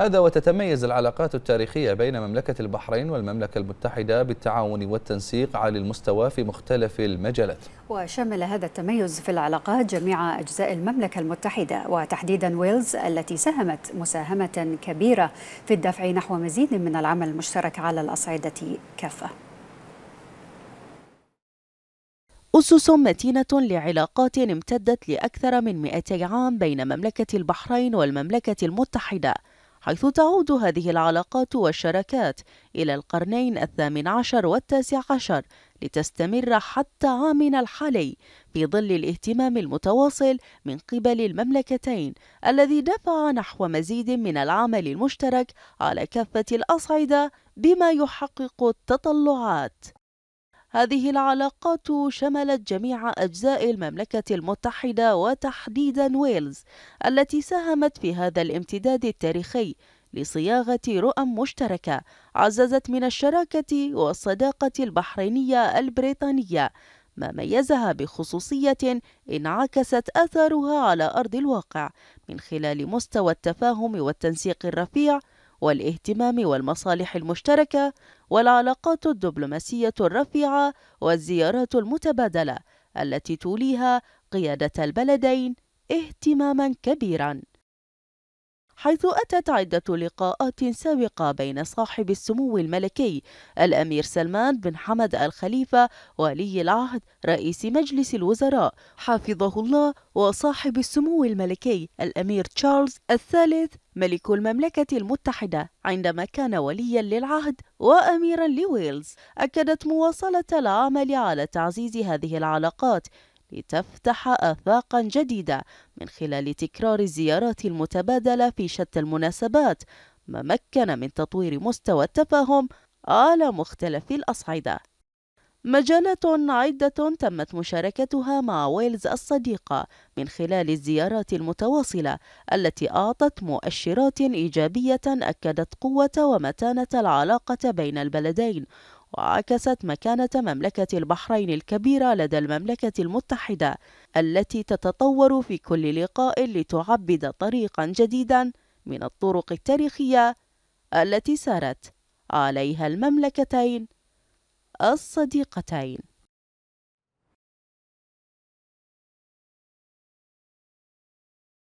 هذا وتتميز العلاقات التاريخية بين مملكة البحرين والمملكة المتحدة بالتعاون والتنسيق على المستوى في مختلف المجالات وشمل هذا التميز في العلاقات جميع أجزاء المملكة المتحدة وتحديدا ويلز التي ساهمت مساهمة كبيرة في الدفع نحو مزيد من العمل المشترك على الأصعدة كافة أسس متينة لعلاقات امتدت لأكثر من 200 عام بين مملكة البحرين والمملكة المتحدة حيث تعود هذه العلاقات والشراكات إلى القرنين الثامن عشر والتاسع عشر لتستمر حتى عامنا الحالي في ظل الاهتمام المتواصل من قبل المملكتين الذي دفع نحو مزيد من العمل المشترك على كافة الأصعدة بما يحقق التطلعات هذه العلاقات شملت جميع أجزاء المملكة المتحدة وتحديدا ويلز التي ساهمت في هذا الامتداد التاريخي لصياغة رؤى مشتركة عززت من الشراكة والصداقة البحرينية البريطانية ما ميزها بخصوصية انعكست أثرها على أرض الواقع من خلال مستوى التفاهم والتنسيق الرفيع والاهتمام والمصالح المشتركة والعلاقات الدبلوماسية الرفيعة والزيارات المتبادلة التي توليها قيادة البلدين اهتماما كبيرا حيث أتت عدة لقاءات سابقة بين صاحب السمو الملكي الأمير سلمان بن حمد الخليفة ولي العهد رئيس مجلس الوزراء حفظه الله وصاحب السمو الملكي الأمير تشارلز الثالث ملك المملكة المتحدة عندما كان وليا للعهد وأميرا لويلز أكدت مواصلة العمل على تعزيز هذه العلاقات لتفتح آفاقا جديدة من خلال تكرار الزيارات المتبادلة في شتى المناسبات ما مكن من تطوير مستوى التفاهم على مختلف الأصعدة مجالات عدة تمت مشاركتها مع ويلز الصديقة من خلال الزيارات المتواصلة التي أعطت مؤشرات إيجابية أكدت قوة ومتانة العلاقة بين البلدين وعكست مكانة مملكة البحرين الكبيرة لدى المملكة المتحدة التي تتطور في كل لقاء لتعبد طريقا جديدا من الطرق التاريخية التي سارت عليها المملكتين الصديقتين